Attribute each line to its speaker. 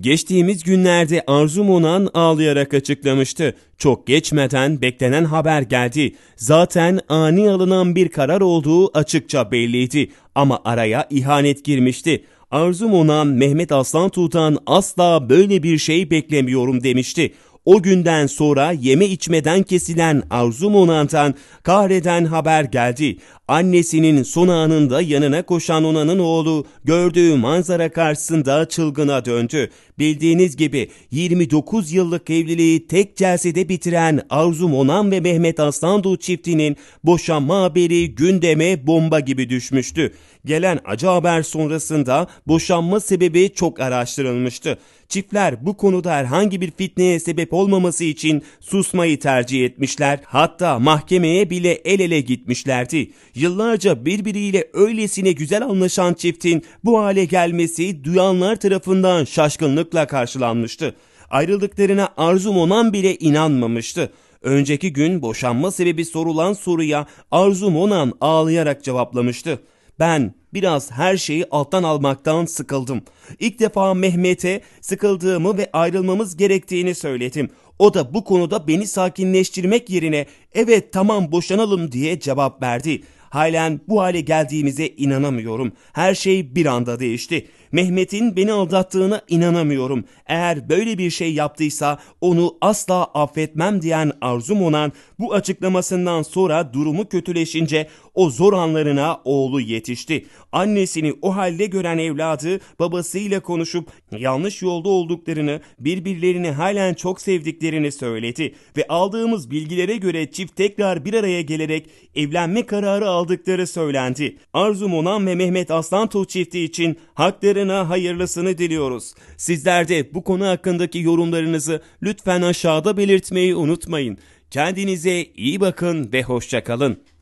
Speaker 1: Geçtiğimiz günlerde Arzu Monan ağlayarak açıklamıştı. Çok geçmeden beklenen haber geldi. Zaten ani alınan bir karar olduğu açıkça belliydi ama araya ihanet girmişti. Arzu Monan Mehmet Aslan tutan asla böyle bir şey beklemiyorum demişti. O günden sonra yeme içmeden kesilen Arzu Monant'tan kahreden haber geldi. Annesinin son anında yanına koşan Onan'ın oğlu gördüğü manzara karşısında çılgına döndü. Bildiğiniz gibi 29 yıllık evliliği tek celsede bitiren Arzu Onan ve Mehmet Aslandu çiftinin boşanma haberi gündeme bomba gibi düşmüştü. Gelen acı haber sonrasında boşanma sebebi çok araştırılmıştı. Çiftler bu konuda herhangi bir fitneye sebep olmaması için susmayı tercih etmişler. Hatta mahkemeye bile el ele gitmişlerdi. Yıllarca birbiriyle öylesine güzel anlaşan çiftin bu hale gelmesi duyanlar tarafından şaşkınlıkla karşılanmıştı. Ayrıldıklarına arzum onan bile inanmamıştı. Önceki gün boşanma sebebi sorulan soruya arzum onan ağlayarak cevaplamıştı. Ben biraz her şeyi alttan almaktan sıkıldım. İlk defa Mehmet'e sıkıldığımı ve ayrılmamız gerektiğini söyledim. O da bu konuda beni sakinleştirmek yerine evet tamam boşanalım diye cevap verdi. Halen bu hale geldiğimize inanamıyorum. Her şey bir anda değişti. Mehmet'in beni aldattığına inanamıyorum. Eğer böyle bir şey yaptıysa onu asla affetmem diyen Arzu Monan bu açıklamasından sonra durumu kötüleşince o zor anlarına oğlu yetişti. Annesini o halde gören evladı babasıyla konuşup yanlış yolda olduklarını, birbirlerini halen çok sevdiklerini söyledi ve aldığımız bilgilere göre çift tekrar bir araya gelerek evlenme kararı aldıkları söylendi. Arzu Monan ve Mehmet Aslantuğ çifti için haklarına hayırlısını diliyoruz. Sizler de bu konu hakkındaki yorumlarınızı lütfen aşağıda belirtmeyi unutmayın. Kendinize iyi bakın ve hoşçakalın.